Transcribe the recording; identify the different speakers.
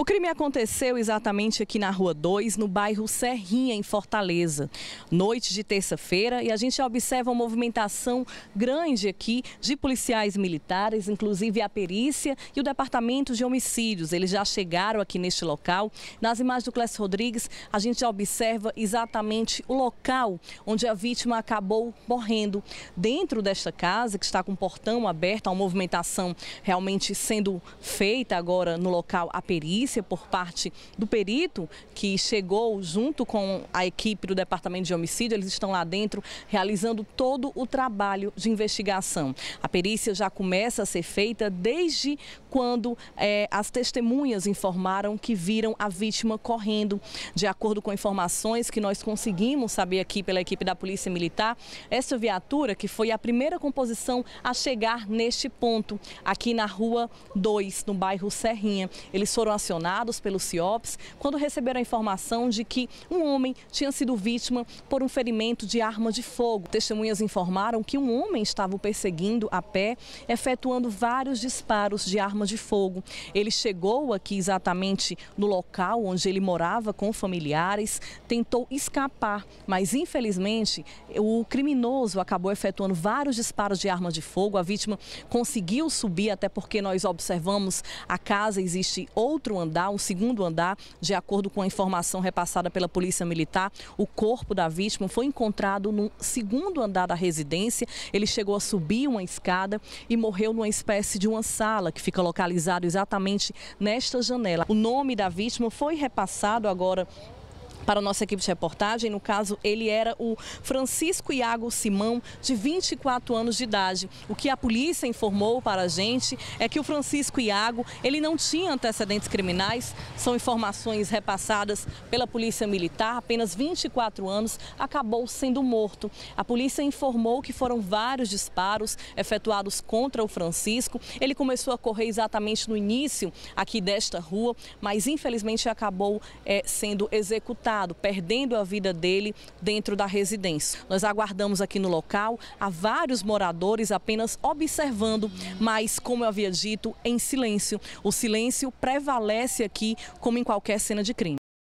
Speaker 1: O crime aconteceu exatamente aqui na Rua 2, no bairro Serrinha, em Fortaleza. Noite de terça-feira e a gente observa uma movimentação grande aqui de policiais militares, inclusive a perícia e o departamento de homicídios. Eles já chegaram aqui neste local. Nas imagens do Clécio Rodrigues, a gente observa exatamente o local onde a vítima acabou morrendo. Dentro desta casa, que está com o portão aberto, há uma movimentação realmente sendo feita agora no local a perícia perícia por parte do perito que chegou junto com a equipe do Departamento de Homicídio. Eles estão lá dentro realizando todo o trabalho de investigação. A perícia já começa a ser feita desde quando é, as testemunhas informaram que viram a vítima correndo. De acordo com informações que nós conseguimos saber aqui pela equipe da Polícia Militar, essa viatura que foi a primeira composição a chegar neste ponto, aqui na Rua 2, no bairro Serrinha. Eles foram acionados acionados pelo CIOPS quando receberam a informação de que um homem tinha sido vítima por um ferimento de arma de fogo. Testemunhas informaram que um homem estava o perseguindo a pé, efetuando vários disparos de arma de fogo. Ele chegou aqui exatamente no local onde ele morava com familiares, tentou escapar, mas infelizmente o criminoso acabou efetuando vários disparos de arma de fogo. A vítima conseguiu subir, até porque nós observamos a casa, existe outro andar, um segundo andar. De acordo com a informação repassada pela Polícia Militar, o corpo da vítima foi encontrado no segundo andar da residência. Ele chegou a subir uma escada e morreu numa espécie de uma sala que fica localizada exatamente nesta janela. O nome da vítima foi repassado agora para a nossa equipe de reportagem. No caso, ele era o Francisco Iago Simão, de 24 anos de idade. O que a polícia informou para a gente é que o Francisco Iago, ele não tinha antecedentes criminais, são informações repassadas pela Polícia Militar, apenas 24 anos, acabou sendo morto. A polícia informou que foram vários disparos efetuados contra o Francisco. Ele começou a correr exatamente no início aqui desta rua, mas infelizmente acabou é, sendo executado perdendo a vida dele dentro da residência. Nós aguardamos aqui no local, há vários moradores apenas observando, mas como eu havia dito, em silêncio. O silêncio prevalece aqui como em qualquer cena de crime.